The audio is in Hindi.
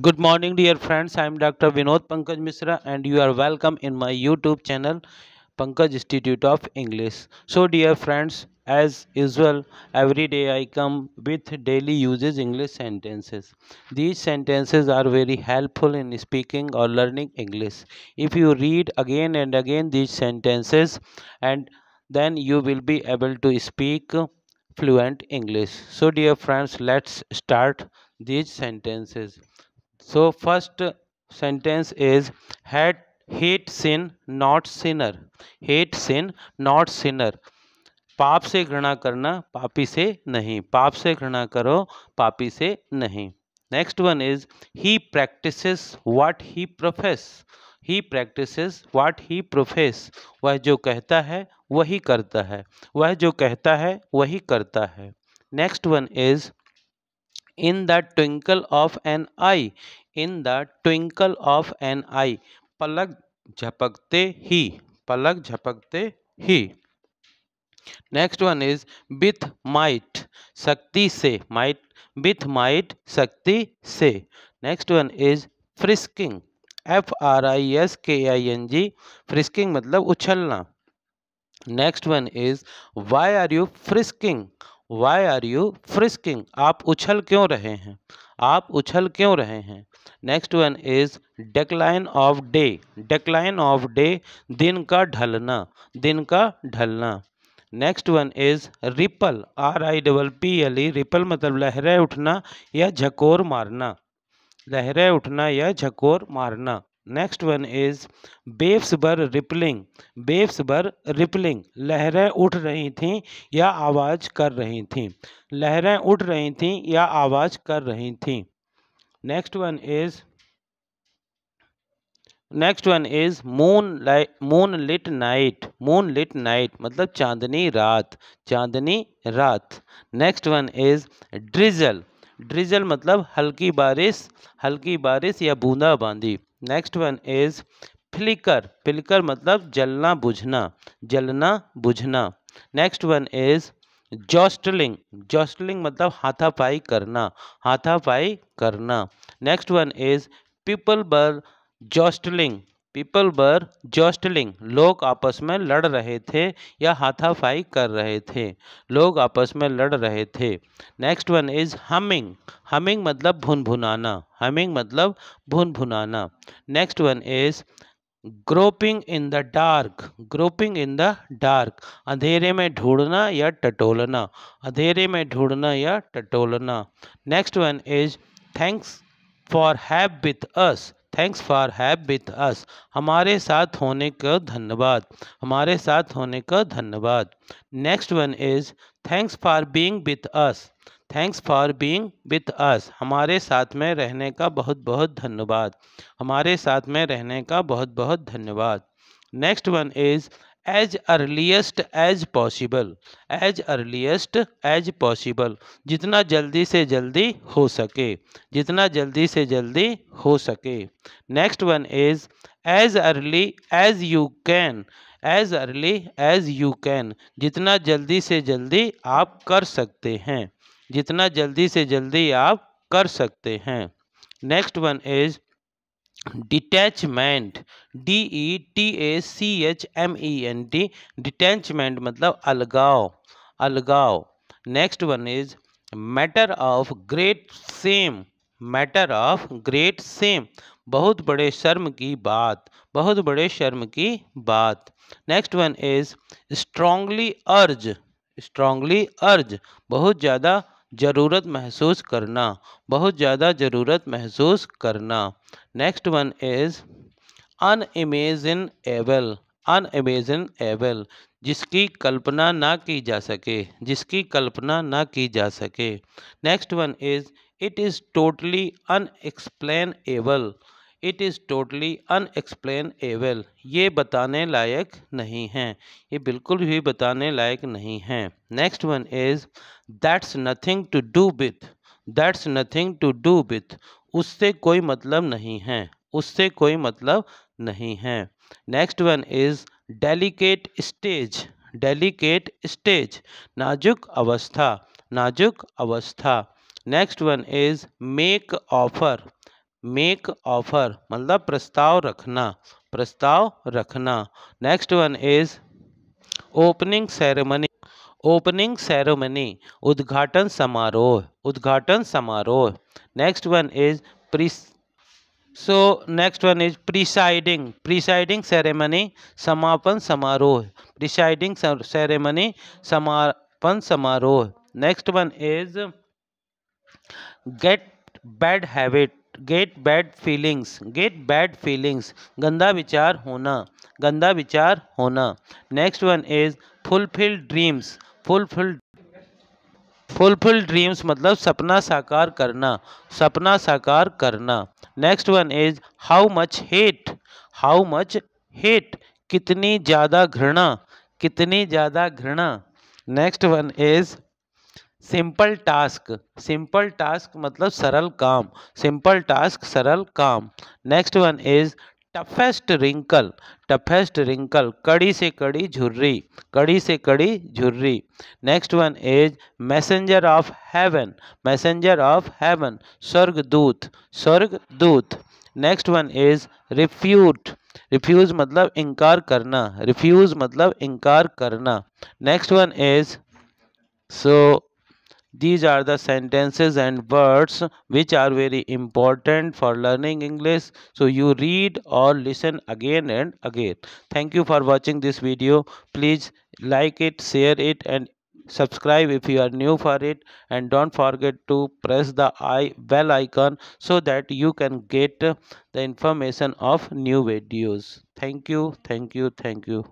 Good morning dear friends, I am Dr. Vinod Pankaj Misra and you are welcome in my YouTube channel Pankaj Institute of English. So dear friends, as usual, every day I come with daily uses English sentences. These sentences are very helpful in speaking or learning English. If you read again and again these sentences and then you will be able to speak fluent English. So dear friends, let's start these sentences. So first sentence is hate hate sin not sinner hate sin not sinner पाप से घृणा करना पापी से नहीं पाप से घृणा करो पापी से नहीं next one is he practise what he profess he practise what he profess वह जो कहता है वही करता है वह जो कहता है वही करता है next one is in the twinkle of an eye in the twinkle of an eye पलक झपकते ही पलक झपकते ही next one is with might शक्ति से माइट विथ माइट शक्ति से next one is frisking F R I S K I N G frisking मतलब उछलना next one is why are you frisking why are you frisking आप उछल क्यों रहे हैं आप उछल क्यों रहे हैं next one is decline of day decline of day दिन का ढलना दिन का ढलना next one is ripple R I double P L E ripple मतलब लहरें उठना या झकोर मारना लहरें उठना या झकोर मारना next one is waves were rippling waves were rippling लहरें उठ रही थीं या आवाज़ कर रही थीं लहरें उठ रही थीं या आवाज़ कर रही थी next one is next one is moonlight moonlit night moonlit night मतलब चांदनी रात चांदनी रात next one is drizzle drizzle मतलब हल्की बारिश हल्की बारिश या बूंदाबांदी next one is flicker flicker मतलब जलना बुझना जलना बुझना next one is jostling jostling मतलब हाथापाई करना हाथापाई करना नेक्स्ट वन इज पीपल बर जॉस्टलिंग पीपल बर जॉस्टलिंग लोग आपस में लड़ रहे थे या हाथाफाई कर रहे थे लोग आपस में लड़ रहे थे next one is humming humming मतलब भुन भुनाना हमिंग मतलब भुन भुनाना next one is groping in the dark groping in the dark अंधेरे में ढूंढना या टटोलना अंधेरे में ढूंढना या टटोलना next one is thanks for have with us thanks for have with us हमारे साथ होने का धन्यवाद हमारे साथ होने का धन्यवाद next one is thanks for being with us thanks for being with us हमारे साथ में रहने का बहुत बहुत धन्यवाद हमारे साथ में रहने का बहुत बहुत धन्यवाद next one is as earliest as possible as earliest as possible जितना जल्दी से जल्दी हो सके जितना जल्दी से जल्दी हो सके next one is as early as you can as early as you can जितना जल्दी से जल्दी आप कर सकते हैं जितना जल्दी से जल्दी आप कर सकते हैं next one is detachment D E T A C H M E N T detachment मतलब अलगाव अलगाव next one is matter of great shame matter of great shame बहुत बड़े शर्म की बात बहुत बड़े शर्म की बात next one is strongly urge strongly urge बहुत ज़्यादा ज़रूरत महसूस करना बहुत ज़्यादा ज़रूरत महसूस करना next one is unimaginable unimaginable जिसकी कल्पना ना की जा सके जिसकी कल्पना ना की जा सके next one is it is totally able it is totally unexplainable ये बताने लायक नहीं है ये बिल्कुल भी बताने लायक नहीं है next one is that's nothing to do with that's nothing to do with उससे कोई मतलब नहीं है उससे कोई मतलब नहीं है next one is delicate stage delicate stage नाजुक अवस्था नाजुक अवस्था next one is make offer make offer मतलब प्रस्ताव रखना प्रस्ताव रखना next one is opening ceremony opening ceremony उद्घाटन समारोह उद्घाटन समारोह next one is pre so next one is presiding presiding ceremony समापन समारोह प्रिसाइडिंग सेरेमनी समापन समारोह next one is get bad habit get bad feelings get bad feelings गंदा विचार होना गंदा विचार होना next one is fulfil dreams fulfil fulfil dreams मतलब सपना साकार करना सपना साकार करना next one is how much hate how much hate कितनी ज़्यादा घृणा कितनी ज़्यादा घृणा next one is simple task simple task मतलब सरल काम सिंपल टास्क सरल काम next one is toughest wrinkle toughest wrinkle कड़ी से कड़ी झुर्री कड़ी से कड़ी झुर्री next one is messenger of heaven messenger of haven स्वर्गदूत स्वर्गदूत next one is refute refuse मतलब इनकार करना रिफ्यूज मतलब इनकार करना next one is so These are the sentences and words which are very important for learning English. So you read or listen again and again. Thank you for watching this video. Please like it, share it and subscribe if you are new for it and don't forget to press the i bell icon so that you can get the information of new videos thank you thank you thank you